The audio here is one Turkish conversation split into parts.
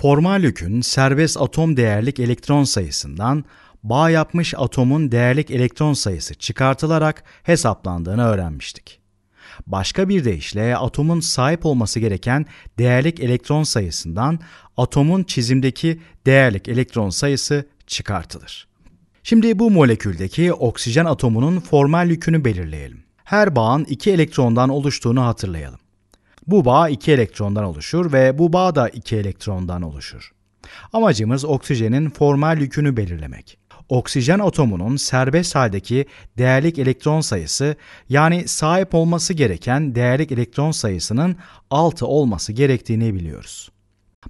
Formal yükün serbest atom değerlik elektron sayısından bağ yapmış atomun değerlik elektron sayısı çıkartılarak hesaplandığını öğrenmiştik. Başka bir deyişle atomun sahip olması gereken değerlik elektron sayısından atomun çizimdeki değerlik elektron sayısı çıkartılır. Şimdi bu moleküldeki oksijen atomunun formal yükünü belirleyelim. Her bağın iki elektrondan oluştuğunu hatırlayalım. Bu bağ iki elektrondan oluşur ve bu bağ da iki elektrondan oluşur. Amacımız oksijenin formal yükünü belirlemek. Oksijen atomunun serbest haldeki değerlik elektron sayısı yani sahip olması gereken değerlik elektron sayısının 6 olması gerektiğini biliyoruz.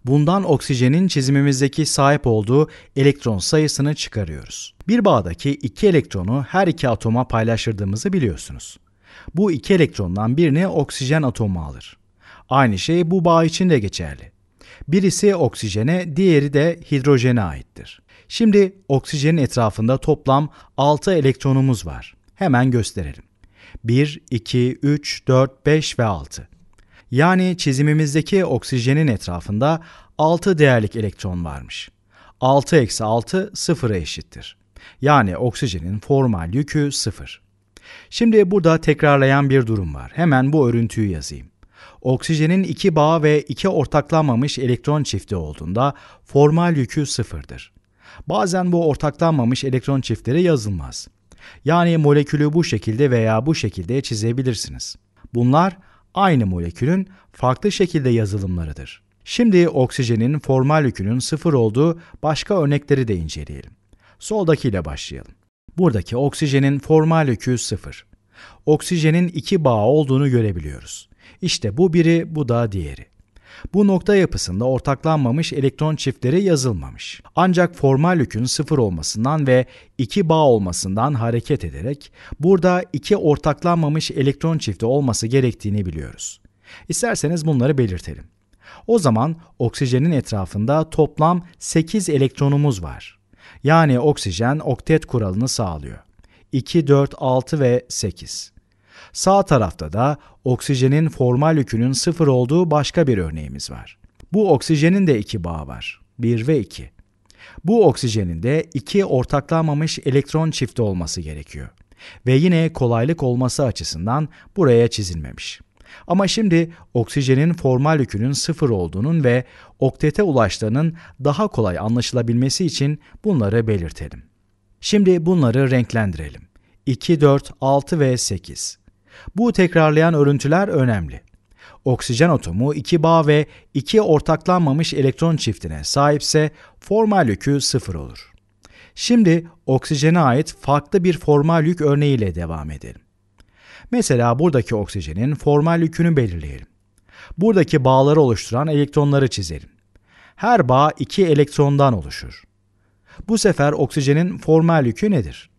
Bundan oksijenin çizimimizdeki sahip olduğu elektron sayısını çıkarıyoruz. Bir bağdaki iki elektronu her iki atoma paylaştırdığımızı biliyorsunuz. Bu iki elektrondan birini oksijen atomu alır. Aynı şey bu bağ için de geçerli. Birisi oksijene, diğeri de hidrojene aittir. Şimdi oksijenin etrafında toplam 6 elektronumuz var. Hemen gösterelim. 1, 2, 3, 4, 5 ve 6. Yani çizimimizdeki oksijenin etrafında 6 değerlik elektron varmış. 6 eksi 6 sıfıra eşittir. Yani oksijenin formal yükü sıfır. Şimdi burada tekrarlayan bir durum var. Hemen bu örüntüyü yazayım. Oksijenin iki bağ ve iki ortaklanmamış elektron çifti olduğunda formal yükü sıfırdır. Bazen bu ortaklanmamış elektron çiftleri yazılmaz. Yani molekülü bu şekilde veya bu şekilde çizebilirsiniz. Bunlar aynı molekülün farklı şekilde yazılımlarıdır. Şimdi oksijenin formal yükünün sıfır olduğu başka örnekleri de inceleyelim. Soldakiyle başlayalım. Buradaki oksijenin formal yükü sıfır. Oksijenin iki bağı olduğunu görebiliyoruz. İşte bu biri, bu da diğeri. Bu nokta yapısında ortaklanmamış elektron çiftleri yazılmamış. Ancak formal yükün sıfır olmasından ve iki bağ olmasından hareket ederek burada iki ortaklanmamış elektron çifti olması gerektiğini biliyoruz. İsterseniz bunları belirtelim. O zaman oksijenin etrafında toplam 8 elektronumuz var. Yani oksijen oktet kuralını sağlıyor. 2, 4, 6 ve 8. Sağ tarafta da oksijenin formal yükünün sıfır olduğu başka bir örneğimiz var. Bu oksijenin de iki bağı var. 1 ve 2. Bu oksijenin de iki ortaklanmamış elektron çifti olması gerekiyor. Ve yine kolaylık olması açısından buraya çizilmemiş. Ama şimdi oksijenin formal yükünün sıfır olduğunun ve oktete ulaştığının daha kolay anlaşılabilmesi için bunları belirtelim. Şimdi bunları renklendirelim. 2, 4, 6 ve 8. Bu tekrarlayan örüntüler önemli. Oksijen atomu iki bağ ve iki ortaklanmamış elektron çiftine sahipse formal yükü sıfır olur. Şimdi oksijene ait farklı bir formal yük örneğiyle devam edelim. Mesela buradaki oksijenin formal yükünü belirleyelim. Buradaki bağları oluşturan elektronları çizelim. Her bağ iki elektrondan oluşur. Bu sefer oksijenin formal yükü nedir?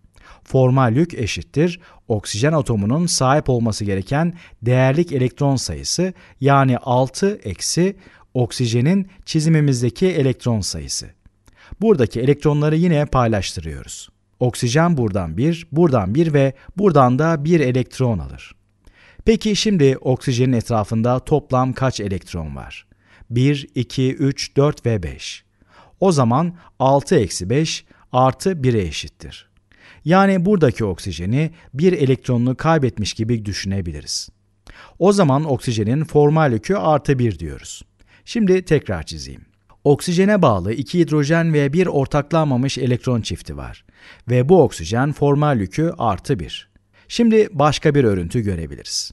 formal yük eşittir oksijen atomunun sahip olması gereken değerlik elektron sayısı yani 6 eksi oksijenin çizimimizdeki elektron sayısı. Buradaki elektronları yine paylaştırıyoruz. Oksijen buradan bir, buradan bir ve buradan da bir elektron alır. Peki şimdi oksijenin etrafında toplam kaç elektron var? 1, 2, 3, 4 ve 5. O zaman 6 eksi 5 artı 1'e eşittir. Yani buradaki oksijeni bir elektronunu kaybetmiş gibi düşünebiliriz. O zaman oksijenin formal yükü artı 1 diyoruz. Şimdi tekrar çizeyim. Oksijene bağlı iki hidrojen ve bir ortaklanmamış elektron çifti var. Ve bu oksijen formal yükü artı 1. Şimdi başka bir örüntü görebiliriz.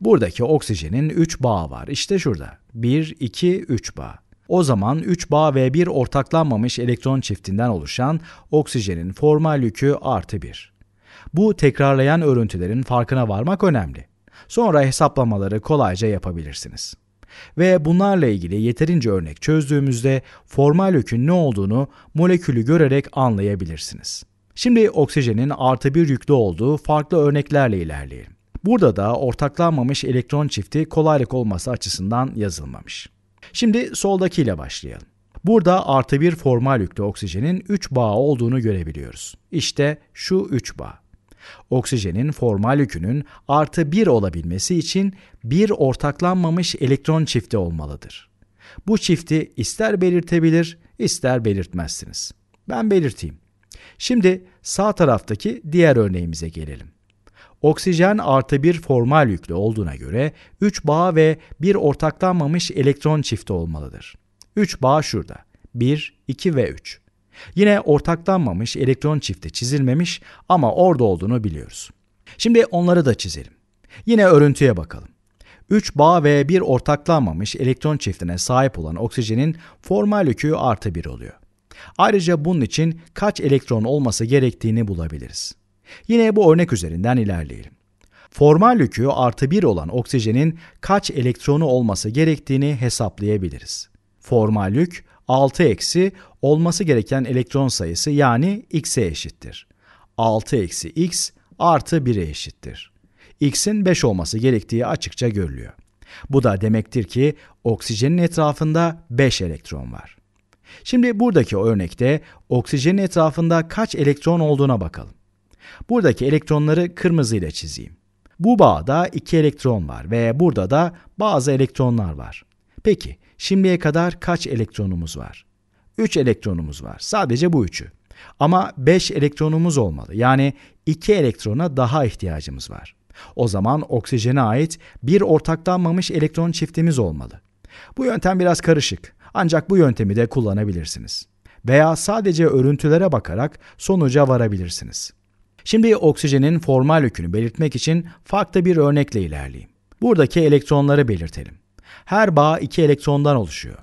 Buradaki oksijenin 3 bağı var. İşte şurada. 1, 2, 3 bağ. O zaman 3 bağ ve 1 ortaklanmamış elektron çiftinden oluşan oksijenin formal yükü artı 1. Bu tekrarlayan örüntülerin farkına varmak önemli. Sonra hesaplamaları kolayca yapabilirsiniz. Ve bunlarla ilgili yeterince örnek çözdüğümüzde formal yükün ne olduğunu molekülü görerek anlayabilirsiniz. Şimdi oksijenin artı bir yüklü olduğu farklı örneklerle ilerleyelim. Burada da ortaklanmamış elektron çifti kolaylık olması açısından yazılmamış. Şimdi soldakiyle başlayalım. Burada artı bir formal yüklü oksijenin 3 bağı olduğunu görebiliyoruz. İşte şu 3 bağ. Oksijenin formal yükünün artı 1 olabilmesi için bir ortaklanmamış elektron çifti olmalıdır. Bu çifti ister belirtebilir, ister belirtmezsiniz. Ben belirteyim. Şimdi sağ taraftaki diğer örneğimize gelelim. Oksijen artı bir formal yüklü olduğuna göre 3 bağ ve bir ortaklanmamış elektron çifti olmalıdır. 3 bağ şurada. 1, 2 ve 3. Yine ortaklanmamış elektron çifti çizilmemiş ama orada olduğunu biliyoruz. Şimdi onları da çizelim. Yine örüntüye bakalım. 3 bağ ve bir ortaklanmamış elektron çiftine sahip olan oksijenin formal yükü artı 1 oluyor. Ayrıca bunun için kaç elektron olması gerektiğini bulabiliriz. Yine bu örnek üzerinden ilerleyelim. Formal yükü artı 1 olan oksijenin kaç elektronu olması gerektiğini hesaplayabiliriz. Formal yük 6 eksi olması gereken elektron sayısı yani x'e eşittir. 6 eksi x artı 1'e eşittir. x'in 5 olması gerektiği açıkça görülüyor. Bu da demektir ki oksijenin etrafında 5 elektron var. Şimdi buradaki örnekte oksijenin etrafında kaç elektron olduğuna bakalım. Buradaki elektronları kırmızı ile çizeyim. Bu bağda iki elektron var ve burada da bazı elektronlar var. Peki şimdiye kadar kaç elektronumuz var? 3 elektronumuz var. Sadece bu üçü. Ama 5 elektronumuz olmalı. Yani 2 elektrona daha ihtiyacımız var. O zaman oksijene ait bir ortaklanmamış elektron çiftimiz olmalı. Bu yöntem biraz karışık ancak bu yöntemi de kullanabilirsiniz. Veya sadece örüntülere bakarak sonuca varabilirsiniz. Şimdi oksijenin formal yükünü belirtmek için farklı bir örnekle ilerleyeyim. Buradaki elektronları belirtelim. Her bağ iki elektrondan oluşuyor.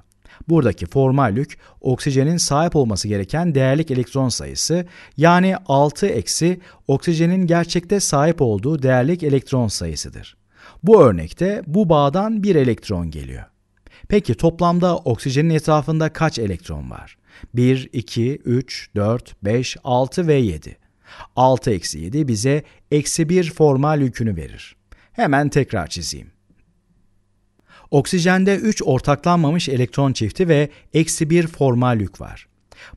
Buradaki formal yük oksijenin sahip olması gereken değerlik elektron sayısı yani 6 eksi oksijenin gerçekte sahip olduğu değerlik elektron sayısıdır. Bu örnekte bu bağdan bir elektron geliyor. Peki toplamda oksijenin etrafında kaç elektron var? 1, 2, 3, 4, 5, 6 ve 7. 6 eksi 7 bize eksi 1 formal yükünü verir. Hemen tekrar çizeyim. Oksijende 3 ortaklanmamış elektron çifti ve eksi 1 formal yük var.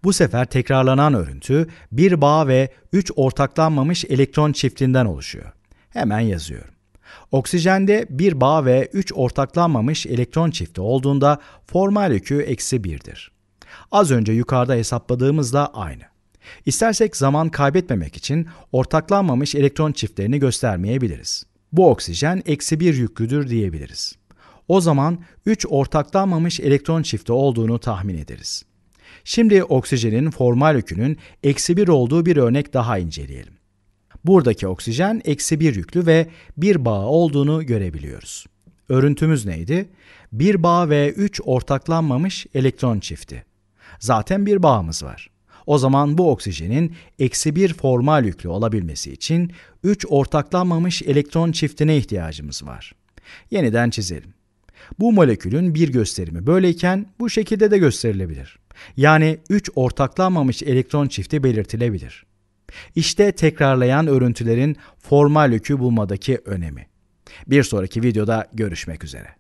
Bu sefer tekrarlanan örüntü bir bağ ve 3 ortaklanmamış elektron çiftinden oluşuyor. Hemen yazıyorum. Oksijende bir bağ ve 3 ortaklanmamış elektron çifti olduğunda formal yükü eksi 1'dir. Az önce yukarıda hesapladığımızla aynı. İstersek zaman kaybetmemek için ortaklanmamış elektron çiftlerini göstermeyebiliriz. Bu oksijen eksi bir yüklüdür diyebiliriz. O zaman 3 ortaklanmamış elektron çifti olduğunu tahmin ederiz. Şimdi oksijenin formal yükünün eksi 1 olduğu bir örnek daha inceleyelim. Buradaki oksijen eksi 1 yüklü ve bir bağ olduğunu görebiliyoruz. Örüntümüz neydi? Bir bağ ve 3 ortaklanmamış elektron çifti. Zaten bir bağımız var. O zaman bu oksijenin eksi bir formal yüklü olabilmesi için 3 ortaklanmamış elektron çiftine ihtiyacımız var. Yeniden çizelim. Bu molekülün bir gösterimi böyleyken bu şekilde de gösterilebilir. Yani 3 ortaklanmamış elektron çifti belirtilebilir. İşte tekrarlayan örüntülerin formal yükü bulmadaki önemi. Bir sonraki videoda görüşmek üzere.